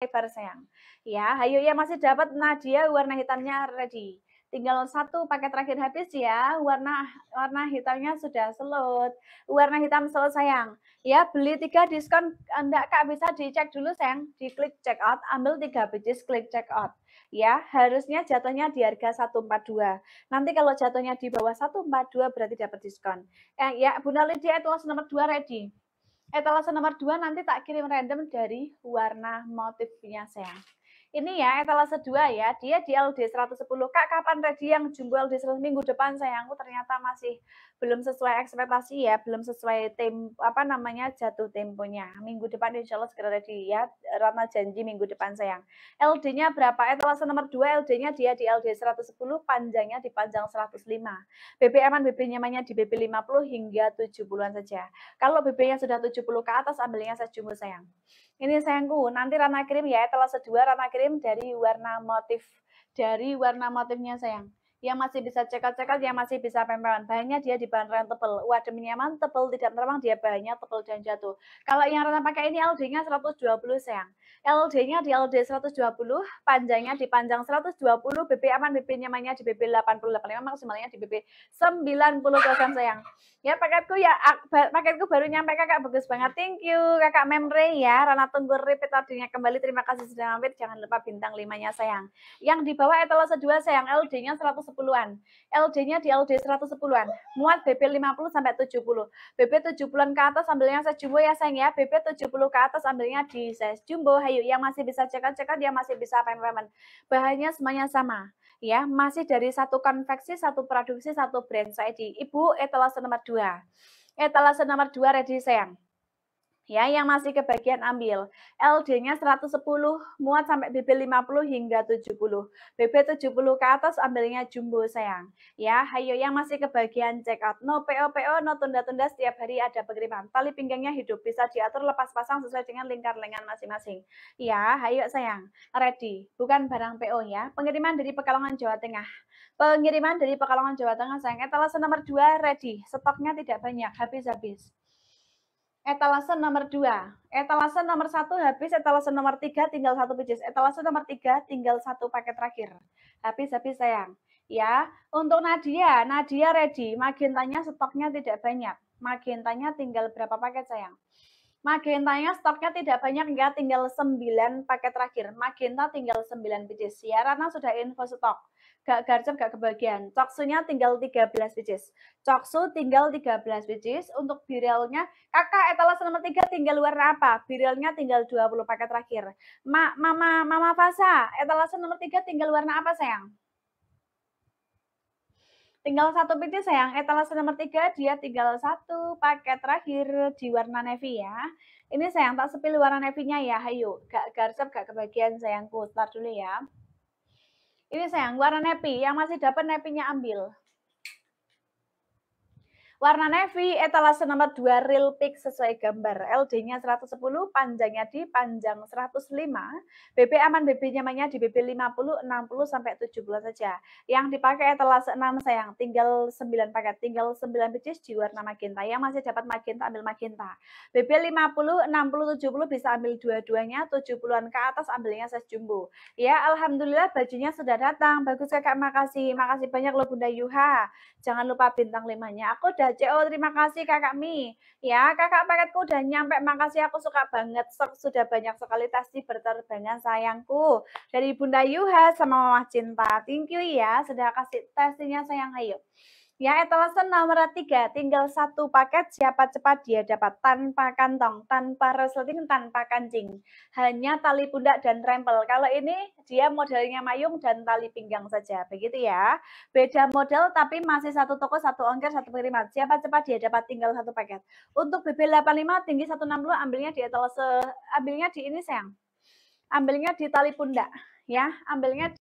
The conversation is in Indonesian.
lebar sayang. Ya, Ayo ya masih dapat Nadia warna hitamnya ready. Tinggal satu paket terakhir habis ya. Warna warna hitamnya sudah selut. Warna hitam selut sayang. Ya, beli tiga diskon enggak Kak bisa dicek dulu sayang. Diklik check out, ambil tiga biji klik check out. Ya, harusnya jatuhnya di harga 142. Nanti kalau jatuhnya di bawah 142 berarti dapat diskon. Eh, ya, Bunda Lydia itu nomor 2 ready etalase nomor 2 nanti tak kirim random dari warna motifnya saya ini ya etalase 2 ya, dia di LD 110. Kak, kapan ready yang jumbo LD 100 minggu depan sayangku ternyata masih belum sesuai ekspektasi ya, belum sesuai tem apa namanya jatuh temponya. Minggu depan insya Allah segera ready ya, Ratna janji minggu depan sayang. LD-nya berapa? Etalase nomor 2 LD-nya dia di LD 110, panjangnya di panjang 105. BBM-an BB nyamannya di BB 50 hingga 70-an saja. Kalau BB-nya sudah 70 ke atas, ambilnya saya jumbo sayang. Ini sayangku, nanti rana krim ya, telah sedua rana krim dari warna motif. Dari warna motifnya sayang yang masih bisa cekat-cekat, yang masih bisa pemperan. Bahannya dia di bahan rem tebal. Wah, demi nyaman, tebal, tidak terbang, dia bahannya tebel dan jatuh. Kalau yang Rana pakai ini LD-nya 120 sayang. LD-nya di LD 120, panjangnya di panjang 120, BP aman, BP nyamannya di BP 88, maksimalnya di BP 90 kosong, sayang. Ya, paketku ya, paketku baru nyampe kakak, bagus banget. Thank you kakak Memre ya, Rana tunggu repeat tadinya kembali. Terima kasih sudah mampir, jangan lupa bintang limanya sayang. Yang di bawah etalase 2 sayang, LD-nya 100 110-an. LD-nya di LD 110-an. Muat BP 50 sampai 70. BP 70-an ke atas ambilnya saya jumbo ya sayang ya. BP 70 ke atas ambilnya di size jumbo. Hayu yang masih bisa cekat-cekat dia masih bisa payment-payment. Bahannya semuanya sama ya masih dari satu konveksi satu produksi satu brand saya di ibu etalase nomor dua etalase nomor dua ready sayang Ya, yang masih kebagian ambil. LD-nya 110, muat sampai BB 50 hingga 70. BB 70 ke atas ambilnya jumbo sayang. Ya, hayo yang masih kebagian check out. No PO PO, no tunda-tunda setiap hari ada pengiriman. Tali pinggangnya hidup, bisa diatur lepas pasang sesuai dengan lingkar lengan masing-masing. Ya, hayo sayang. Ready, bukan barang PO ya. Pengiriman dari Pekalongan Jawa Tengah. Pengiriman dari Pekalongan Jawa Tengah sayang. Etalase nomor 2 ready. Stoknya tidak banyak, habis-habis etalase nomor 2. Etalase nomor 1 habis, etalase nomor 3 tinggal satu biji, Etalase nomor 3 tinggal satu paket terakhir. Habis-habis sayang. Ya, untuk Nadia, Nadia ready. Magentanya stoknya tidak banyak. Magentanya tinggal berapa paket sayang? Magentanya stoknya tidak banyak ya, tinggal 9 paket terakhir. Magenta tinggal 9 pieces. Ya, Rana sudah info stok. Gak garcep, gak kebagian. Coksunya tinggal 13 pieces. Coksu tinggal 13 pieces. Untuk birelnya, kakak etalase nomor 3 tinggal warna apa? Birelnya tinggal 20 paket terakhir. Ma, mama, mama Fasa, etalase nomor 3 tinggal warna apa sayang? Tinggal satu pintu sayang. Etalase eh, nomor tiga dia tinggal satu paket terakhir di warna navy ya. Ini sayang tak sepil warna navy-nya ya. hayu gak garsep gak kebagian sayangku. Start dulu ya. Ini sayang warna navy yang masih dapat navy-nya ambil. Warna navy, etalase nomor 2 real peak sesuai gambar. LD-nya 110, panjangnya di panjang 105. BB aman BB nyamannya di BB 50, 60 sampai 70 saja. Yang dipakai etalase 6 sayang, tinggal 9 paket, tinggal 9 pieces di warna magenta. Yang masih dapat magenta ambil magenta. BB 50, 60, 70 bisa ambil dua-duanya, 70-an ke atas ambilnya saya jumbo. Ya, alhamdulillah bajunya sudah datang. Bagus Kakak, makasih. Makasih banyak loh Bunda Yuha. Jangan lupa bintang limanya. Aku udah CO oh, terima kasih kakak Mi. Ya, kakak paketku udah nyampe. Makasih aku suka banget. Sok sudah banyak sekali tasdi berterbangan sayangku. Dari Bunda Yuha sama Mama Cinta. Thank you ya. Sudah kasih testinya sayang ayo. Ya, etalase eh, nomor 3, tinggal satu paket, siapa cepat dia dapat tanpa kantong, tanpa resleting, tanpa kancing. Hanya tali pundak dan rempel. Kalau ini dia modelnya mayung dan tali pinggang saja, begitu ya. Beda model tapi masih satu toko, satu ongkir, satu pengiriman. Siapa cepat dia dapat tinggal satu paket. Untuk BB85 tinggi 160 ambilnya di etalase, eh, ambilnya di ini sayang. Ambilnya di tali pundak ya, ambilnya di